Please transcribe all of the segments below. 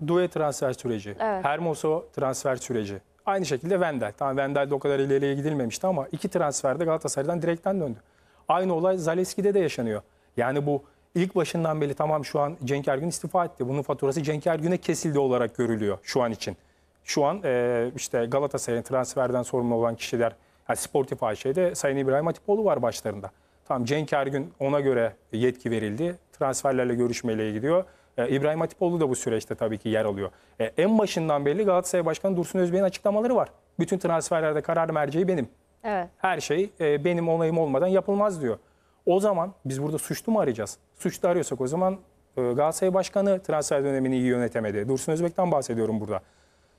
Due transfer süreci, evet. Hermoso transfer süreci. Aynı şekilde Vendel. Tamam Vendel'de o kadar ileriye gidilmemişti ama iki transferde Galatasaray'dan direkten döndü. Aynı olay Zaleski'de de yaşanıyor. Yani bu ilk başından beri tamam şu an Cenk Ergün istifa etti. Bunun faturası Cenk Ergün'e kesildi olarak görülüyor şu an için. Şu an e, işte Galatasaray'ın transferden sorumlu olan kişiler, yani sportif AŞ'de Sayın İbrahim Atipoğlu var başlarında. Tamam Cenk Ergün ona göre yetki verildi. Transferlerle görüşmeyle gidiyor. E, İbrahim Hatipoğlu da bu süreçte tabii ki yer alıyor. E, en başından belli Galatasaray Başkanı Dursun Özbey'in açıklamaları var. Bütün transferlerde karar merceği benim. Evet. Her şey e, benim onayım olmadan yapılmaz diyor. O zaman biz burada suçlu mu arayacağız? Suçlu arıyorsak o zaman Galatasaray Başkanı transfer dönemini iyi yönetemedi. Dursun Özbek'ten bahsediyorum burada.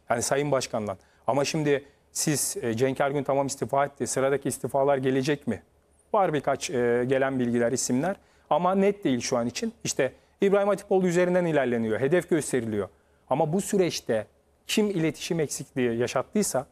Yani Sayın Başkan'dan. Ama şimdi siz Cenk Ergün tamam istifa etti. Sıradaki istifalar gelecek mi? Var birkaç gelen bilgiler, isimler. Ama net değil şu an için. İşte İbrahim Hatipoğlu üzerinden ilerleniyor. Hedef gösteriliyor. Ama bu süreçte kim iletişim eksikliği yaşattıysa,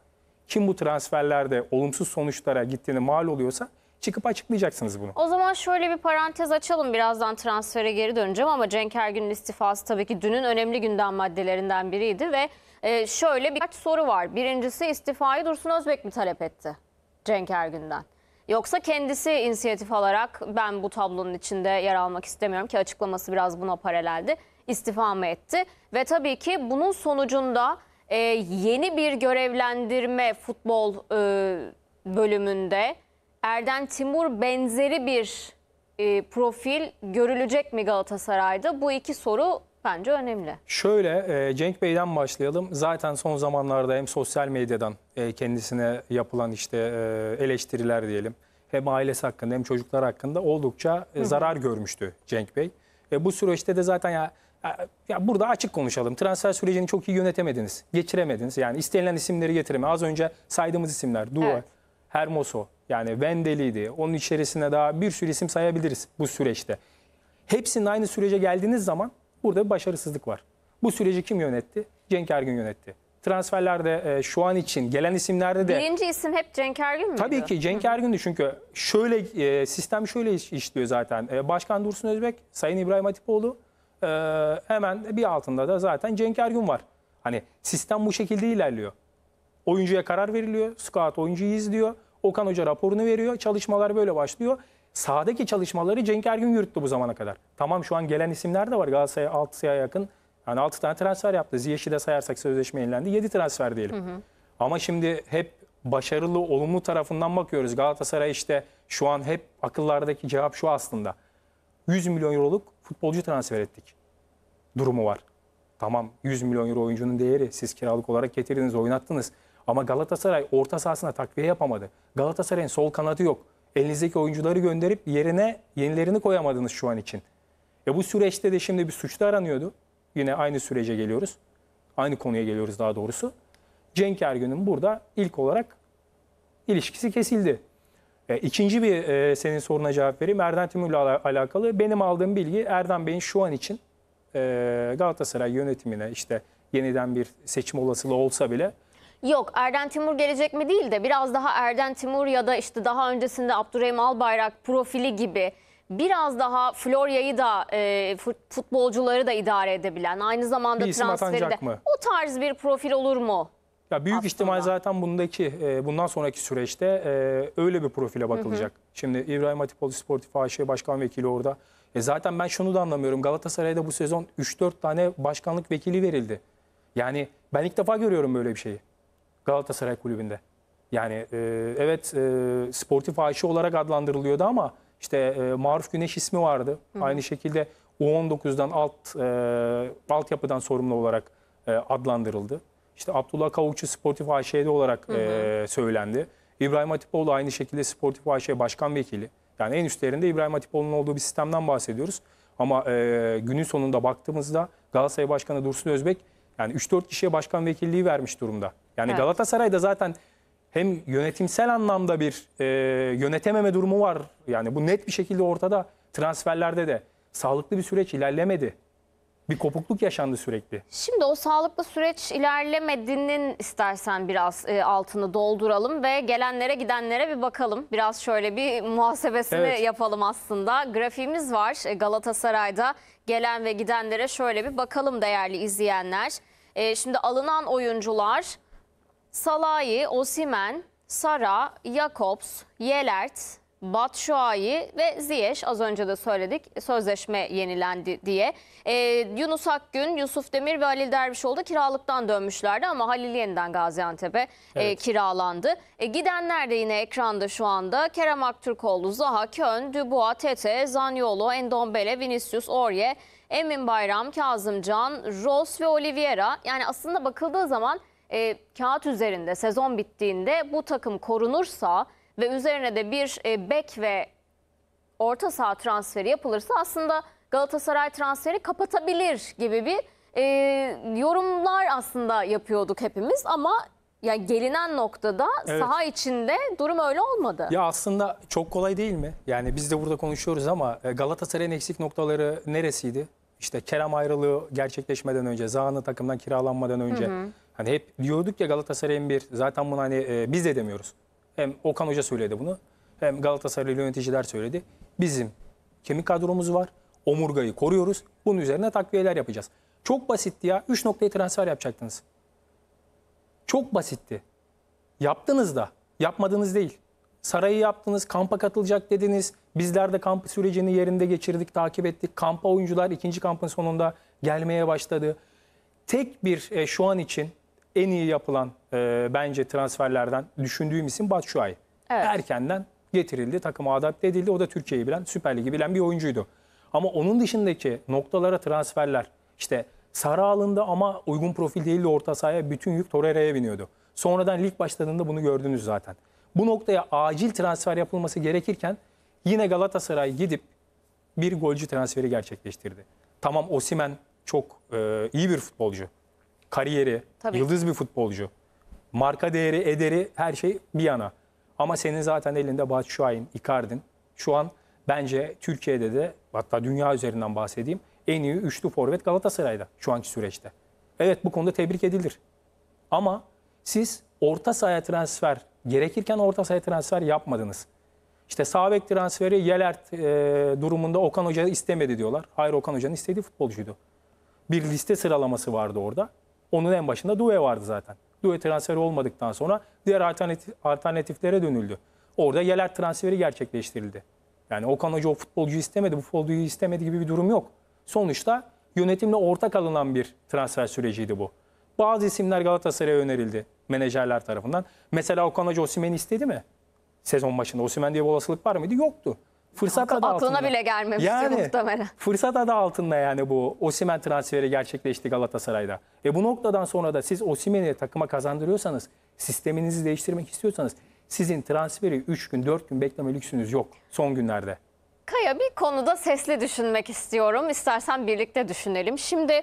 kim bu transferlerde olumsuz sonuçlara gittiğini mal oluyorsa çıkıp açıklayacaksınız bunu. O zaman şöyle bir parantez açalım. Birazdan transfere geri döneceğim ama Cenk Ergün'ün istifası tabii ki dünün önemli gündem maddelerinden biriydi ve e, şöyle birkaç soru var. Birincisi istifayı Dursun Özbek mi talep etti Cenk Ergün'den? Yoksa kendisi inisiyatif alarak ben bu tablonun içinde yer almak istemiyorum ki açıklaması biraz buna paraleldi. İstifa mı etti? Ve tabii ki bunun sonucunda e, yeni bir görevlendirme futbol e, bölümünde Erden Timur benzeri bir e, profil görülecek mi Galatasaray'da? Bu iki soru bence önemli. Şöyle e, Cenk Bey'den başlayalım. Zaten son zamanlarda hem sosyal medyadan e, kendisine yapılan işte e, eleştiriler diyelim. Hem ailesi hakkında hem çocuklar hakkında oldukça e, zarar görmüştü Cenk Bey. E, bu süreçte de zaten ya, ya, burada açık konuşalım. Transfer sürecini çok iyi yönetemediniz, geçiremediniz. Yani istenilen isimleri getirme. Az önce saydığımız isimler Dua, Evet. Hermoso yani Vendeli'ydi. Onun içerisine daha bir sürü isim sayabiliriz bu süreçte. Hepsinin aynı sürece geldiğiniz zaman Burada bir başarısızlık var. Bu süreci kim yönetti? Cenk Ergün yönetti. Transferlerde e, şu an için gelen isimlerde de... Birinci isim hep Cenk Ergün müydü? Tabii ki Cenk Ergün'dü çünkü şöyle e, sistem şöyle iş, işliyor zaten. E, Başkan Dursun Özbek, Sayın İbrahim Hatipoğlu e, hemen bir altında da zaten Cenk Ergün var. Hani sistem bu şekilde ilerliyor. Oyuncuya karar veriliyor, scout oyuncuyu izliyor, Okan Hoca raporunu veriyor, çalışmalar böyle başlıyor sahadaki çalışmaları Cenk Ergün yürüttü bu zamana kadar. Tamam şu an gelen isimler de var Galatasaray 6 sayıya yakın. Yani 6 tane transfer yaptı. Ziyech'i de sayarsak sözleşme yenilendi. 7 transfer diyelim. Hı hı. Ama şimdi hep başarılı, olumlu tarafından bakıyoruz. Galatasaray işte şu an hep akıllardaki cevap şu aslında. 100 milyon euroluk futbolcu transfer ettik. Durumu var. Tamam 100 milyon euro oyuncunun değeri siz kiralık olarak getirdiniz, oynattınız. Ama Galatasaray orta sahasına takviye yapamadı. Galatasaray'ın sol kanadı yok elinizdeki oyuncuları gönderip yerine yenilerini koyamadınız şu an için. E bu süreçte de şimdi bir suçlu aranıyordu. Yine aynı sürece geliyoruz. Aynı konuya geliyoruz daha doğrusu. Cenk Ergün'ün burada ilk olarak ilişkisi kesildi. E, ikinci bir e, senin soruna cevap vereyim. Erden Timur'la al alakalı benim aldığım bilgi Erden Bey'in şu an için e, Galatasaray yönetimine işte yeniden bir seçim olasılığı olsa bile Yok Erden Timur gelecek mi değil de biraz daha Erden Timur ya da işte daha öncesinde Abdurrahim Albayrak profili gibi biraz daha Florya'yı da e, futbolcuları da idare edebilen aynı zamanda bir transferi de mı? o tarz bir profil olur mu? Ya büyük Aslında. ihtimal zaten bundaki e, bundan sonraki süreçte e, öyle bir profile bakılacak. Hı hı. Şimdi İbrahim Hatipoğlu Sportif AŞ Başkan Vekili orada. E zaten ben şunu da anlamıyorum. Galatasaray'da bu sezon 3-4 tane başkanlık vekili verildi. Yani ben ilk defa görüyorum böyle bir şeyi. Galatasaray Kulübü'nde. Yani e, evet e, sportif Ayşe olarak adlandırılıyordu ama işte e, Maruf Güneş ismi vardı. Hı hı. Aynı şekilde U19'dan alt e, altyapıdan sorumlu olarak e, adlandırıldı. İşte Abdullah Kavukçu sportif Ayşe'de olarak E, söylendi. İbrahim Hatipoğlu aynı şekilde sportif Ayşe başkan vekili. Yani en üstlerinde İbrahim Hatipoğlu'nun olduğu bir sistemden bahsediyoruz. Ama e, günün sonunda baktığımızda Galatasaray Başkanı Dursun Özbek yani 3-4 kişiye başkan vekilliği vermiş durumda. Yani evet. Galatasaray'da zaten hem yönetimsel anlamda bir e, yönetememe durumu var. Yani bu net bir şekilde ortada. Transferlerde de sağlıklı bir süreç ilerlemedi. Bir kopukluk yaşandı sürekli. Şimdi o sağlıklı süreç ilerlemedinin istersen biraz e, altını dolduralım ve gelenlere gidenlere bir bakalım. Biraz şöyle bir muhasebesini evet. yapalım aslında. Grafiğimiz var e, Galatasaray'da gelen ve gidenlere şöyle bir bakalım değerli izleyenler. E, şimdi alınan oyuncular Salahi, Osimen, Sara, Jakobs, Yelert, Batshuayi ve Ziyech az önce de söyledik sözleşme yenilendi diye. Ee, Yunus Akgün, Yusuf Demir ve Halil Dervişoğlu kiralıktan dönmüşlerdi ama Halil yeniden Gaziantep'e e, evet. e, kiralandı. E, gidenler de yine ekranda şu anda Kerem Aktürkoğlu, Zaha, Kön, Dubois, Tete, Zaniolo, Endombele, Vinicius, Orye, Emin Bayram, Kazımcan, Ross ve Oliveira yani aslında bakıldığı zaman e, kağıt üzerinde sezon bittiğinde bu takım korunursa ve üzerine de bir e, bek ve orta saha transferi yapılırsa aslında Galatasaray transferi kapatabilir gibi bir e, yorumlar aslında yapıyorduk hepimiz ama yani gelinen noktada evet. saha içinde durum öyle olmadı. Ya aslında çok kolay değil mi? Yani biz de burada konuşuyoruz ama e, Galatasaray'ın eksik noktaları neresiydi? İşte Kerem ayrılığı gerçekleşmeden önce, Zaha'nın takımdan kiralanmadan önce. Hı hı. Hani hep diyorduk ya Galatasaray'ın bir, zaten bunu hani e, biz de demiyoruz. Hem Okan Hoca söyledi bunu, hem Galatasaray yöneticiler söyledi. Bizim kemik kadromuz var, omurgayı koruyoruz, bunun üzerine takviyeler yapacağız. Çok basitti ya, 3 noktaya transfer yapacaktınız. Çok basitti. Yaptınız da, yapmadınız değil. Sarayı yaptınız, kampa katılacak dediniz. Bizler de kamp sürecini yerinde geçirdik, takip ettik. Kampa oyuncular ikinci kampın sonunda gelmeye başladı. Tek bir e, şu an için en iyi yapılan e, bence transferlerden düşündüğüm isim Batshuayi. Evet. Erkenden getirildi, takıma adapte edildi. O da Türkiye'yi bilen, Süper Lig'i bilen bir oyuncuydu. Ama onun dışındaki noktalara transferler işte Sara alındı ama uygun profil değildi orta sahaya bütün yük Torreira'ya biniyordu. Sonradan lig başladığında bunu gördünüz zaten. Bu noktaya acil transfer yapılması gerekirken yine Galatasaray gidip bir golcü transferi gerçekleştirdi. Tamam Osimen çok e, iyi bir futbolcu. Kariyeri, Tabii. yıldız bir futbolcu. Marka değeri, ederi her şey bir yana. Ama senin zaten elinde Batshuayi'nin, Icardin. Şu an bence Türkiye'de de hatta dünya üzerinden bahsedeyim en iyi üçlü forvet Galatasaray'da şu anki süreçte. Evet bu konuda tebrik edilir. Ama siz orta sahaya transfer Gerekirken orta sahaya transfer yapmadınız. İşte sağ transferi Yelert e, durumunda Okan Hoca istemedi diyorlar. Hayır Okan Hoca'nın istediği futbolcuydu. Bir liste sıralaması vardı orada. Onun en başında Due vardı zaten. Due transferi olmadıktan sonra diğer alternatif, alternatiflere dönüldü. Orada Yelert transferi gerçekleştirildi. Yani Okan Hoca o futbolcuyu istemedi, bu futbolcuyu istemedi gibi bir durum yok. Sonuçta yönetimle ortak alınan bir transfer süreciydi bu. Bazı isimler Galatasaray'a önerildi menajerler tarafından. Mesela Okan Hoca Osimen istedi mi? Sezon başında Osimen diye bir olasılık var mıydı? Yoktu. Fırsat Ak adı aklına altında. bile gelmemişti yani, muhtemelen. Fırsat adı altında yani bu Osimen transferi gerçekleşti Galatasaray'da. E bu noktadan sonra da siz Osimen'i takıma kazandırıyorsanız, sisteminizi değiştirmek istiyorsanız sizin transferi 3 gün 4 gün bekleme lüksünüz yok son günlerde. Kaya bir konuda sesli düşünmek istiyorum. İstersen birlikte düşünelim. Şimdi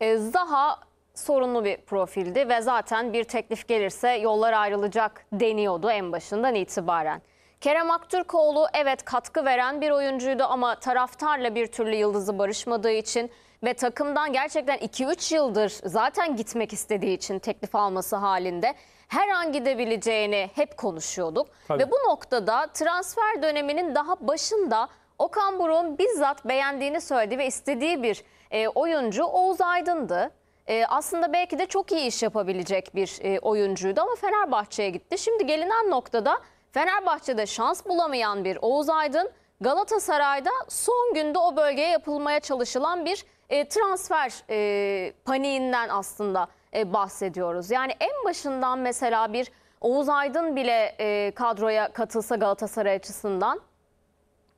e, Zaha sorunlu bir profildi ve zaten bir teklif gelirse yollar ayrılacak deniyordu en başından itibaren. Kerem Aktürkoğlu evet katkı veren bir oyuncuydu ama taraftarla bir türlü yıldızı barışmadığı için ve takımdan gerçekten 2-3 yıldır zaten gitmek istediği için teklif alması halinde her an gidebileceğini hep konuşuyorduk. Tabii. Ve bu noktada transfer döneminin daha başında Okan Buruk'un bizzat beğendiğini söyledi ve istediği bir e, oyuncu Oğuz Aydın'dı e, aslında belki de çok iyi iş yapabilecek bir e, oyuncuydu ama Fenerbahçe'ye gitti. Şimdi gelinen noktada Fenerbahçe'de şans bulamayan bir Oğuz Aydın Galatasaray'da son günde o bölgeye yapılmaya çalışılan bir e, transfer e, paniğinden aslında e, bahsediyoruz. Yani en başından mesela bir Oğuz Aydın bile e, kadroya katılsa Galatasaray açısından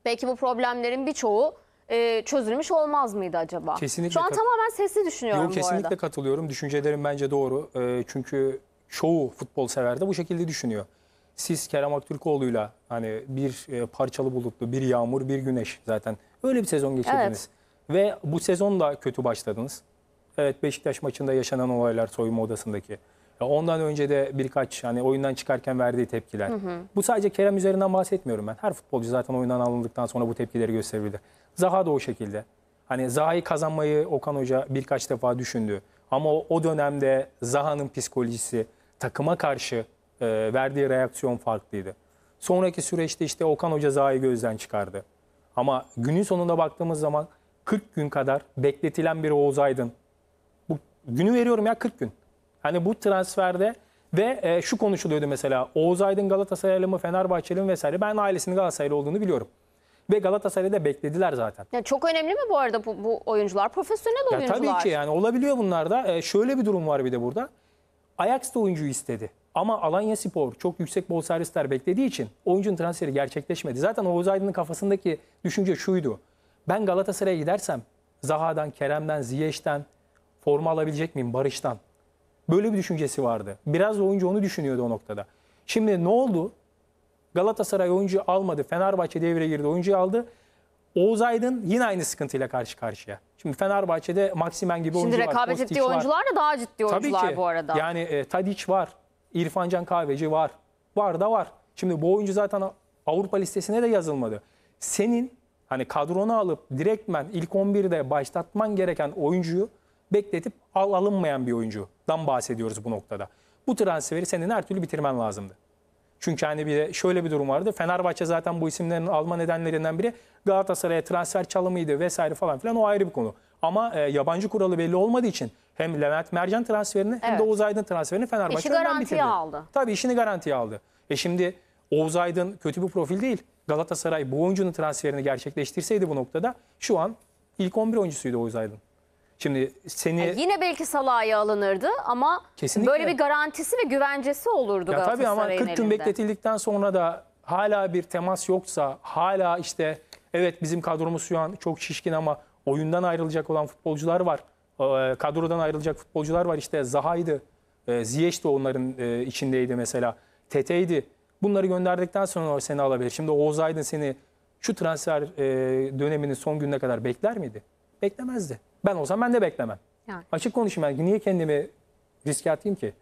belki bu problemlerin birçoğu e, çözülmüş olmaz mıydı acaba? Kesinlikle Şu an tamamen sesli düşünüyorum Yok, bu kesinlikle arada. katılıyorum. Düşüncelerim bence doğru. Ee, çünkü çoğu futbol sever de bu şekilde düşünüyor. Siz Kerem Aktürkoğlu'yla hani bir e, parçalı bulutlu, bir yağmur, bir güneş zaten. Öyle bir sezon geçirdiniz. Ve bu sezon da kötü başladınız. Evet Beşiktaş maçında yaşanan olaylar soyunma odasındaki. Ondan önce de birkaç hani oyundan çıkarken verdiği tepkiler. Bu sadece Kerem üzerinden bahsetmiyorum ben. Her futbolcu zaten oyundan alındıktan sonra bu tepkileri gösterebilir. Zaha da o şekilde. Hani Zaha'yı kazanmayı Okan Hoca birkaç defa düşündü. Ama o, o dönemde Zaha'nın psikolojisi takıma karşı e, verdiği reaksiyon farklıydı. Sonraki süreçte işte Okan Hoca Zaha'yı gözden çıkardı. Ama günün sonunda baktığımız zaman 40 gün kadar bekletilen bir Oğuz Aydın. Bu günü veriyorum ya 40 gün. Hani bu transferde ve e, şu konuşuluyordu mesela Oğuz Aydın Galatasaraylı mı Fenerbahçeli mi vesaire. Ben ailesinin Galatasaraylı olduğunu biliyorum ve Galatasaray'da beklediler zaten. Ya çok önemli mi bu arada bu, bu oyuncular? Profesyonel ya oyuncular. Tabii ki yani olabiliyor bunlarda. Ee, şöyle bir durum var bir de burada. Ajax da oyuncuyu istedi. Ama Alanya Spor çok yüksek bol servisler beklediği için oyuncunun transferi gerçekleşmedi. Zaten Oğuz Aydın'ın kafasındaki düşünce şuydu. Ben Galatasaray'a gidersem Zaha'dan, Kerem'den, Ziyeş'ten forma alabilecek miyim Barış'tan? Böyle bir düşüncesi vardı. Biraz oyuncu onu düşünüyordu o noktada. Şimdi ne oldu? Galatasaray oyuncu almadı. Fenerbahçe devreye girdi. oyuncu aldı. Oğuz Aydın yine aynı sıkıntıyla karşı karşıya. Şimdi Fenerbahçe'de Maksimen gibi Şimdi oyuncu Şimdi rekabet ettiği oyuncular da daha ciddi oyuncular Tabii ki. bu arada. Yani e, Tadiç var. İrfancan Kahveci var. Var da var. Şimdi bu oyuncu zaten Avrupa listesine de yazılmadı. Senin hani kadronu alıp direktmen ilk 11'de başlatman gereken oyuncuyu bekletip al alınmayan bir oyuncudan bahsediyoruz bu noktada. Bu transferi senin her türlü bitirmen lazımdı. Çünkü hani bir de şöyle bir durum vardı. Fenerbahçe zaten bu isimlerin alma nedenlerinden biri Galatasaray'a transfer çalımıydı vesaire falan filan o ayrı bir konu. Ama e, yabancı kuralı belli olmadığı için hem Levent Mercan transferini hem de Evet. Oğuz Aydın transferini Fenerbahçe İşi garantiye bitirdi. aldı. Tabii işini garantiye aldı. E şimdi Oğuz Aydın kötü bir profil değil. Galatasaray bu oyuncunun transferini gerçekleştirseydi bu noktada şu an ilk 11 oyuncusuydu Oğuz Aydın. Şimdi seni... Yani yine belki salaya alınırdı ama Kesinlikle. böyle bir garantisi ve güvencesi olurdu ya Tabii ama 40 gün elinde. bekletildikten sonra da hala bir temas yoksa, hala işte evet bizim kadromuz şu an çok şişkin ama oyundan ayrılacak olan futbolcular var. Ee, kadrodan ayrılacak futbolcular var. işte Zaha'ydı, e, Ziyech de onların e, içindeydi mesela. Tete'ydi. Bunları gönderdikten sonra seni alabilir. Şimdi Oğuz Aydın seni şu transfer e, döneminin son gününe kadar bekler miydi? beklemezdi. Ben olsam ben de beklemem. Yani. Açık konuşayım. Yani niye kendimi riske atayım ki?